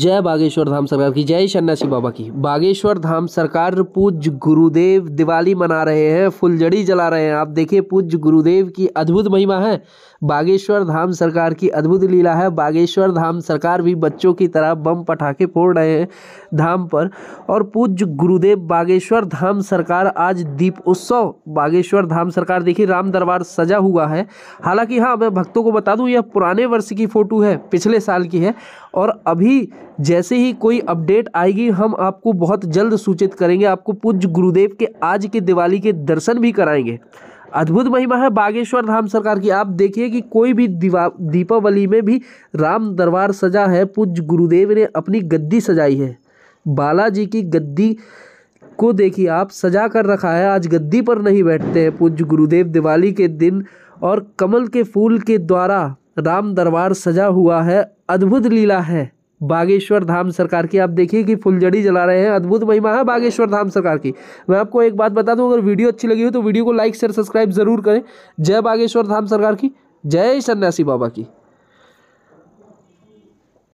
जय बागेश्वर धाम सरकार की जय सन्यासी बाबा की बागेश्वर धाम सरकार पूज्य गुरुदेव दिवाली मना रहे हैं फुलझड़ी जला रहे हैं आप देखिए पूज्य गुरुदेव की अद्भुत महिमा है बागेश्वर धाम सरकार की अद्भुत लीला है बागेश्वर धाम सरकार भी बच्चों की तरह बम पटाखे फोड़ रहे हैं धाम पर और पूज्य गुरुदेव बागेश्वर धाम सरकार आज दीप उत्सव बागेश्वर धाम सरकार देखिए राम दरबार सजा हुआ है हालांकि हाँ मैं भक्तों को बता दूँ यह पुराने वर्ष की फ़ोटो है पिछले साल की है और अभी जैसे ही कोई अपडेट आएगी हम आपको बहुत जल्द सूचित करेंगे आपको पूज्य गुरुदेव के आज के दिवाली के दर्शन भी कराएंगे अद्भुत महिमा है बागेश्वर धाम सरकार की आप देखिए कि कोई भी दीवा दीपावली में भी राम दरबार सजा है पूज्य गुरुदेव ने अपनी गद्दी सजाई है बालाजी की गद्दी को देखिए आप सजा कर रखा है आज गद्दी पर नहीं बैठते हैं पूज्य गुरुदेव दिवाली के दिन और कमल के फूल के द्वारा राम दरबार सजा हुआ है अद्भुत लीला है बागेश्वर धाम सरकार की आप देखिए कि फुलझड़ी जला रहे हैं अद्भुत महिमा है बागेश्वर धाम सरकार की मैं आपको एक बात बता दूं अगर वीडियो अच्छी लगी हो तो वीडियो को लाइक शेयर सब्सक्राइब जरूर करें जय बागेश्वर धाम सरकार की जय सन्यासी बाबा की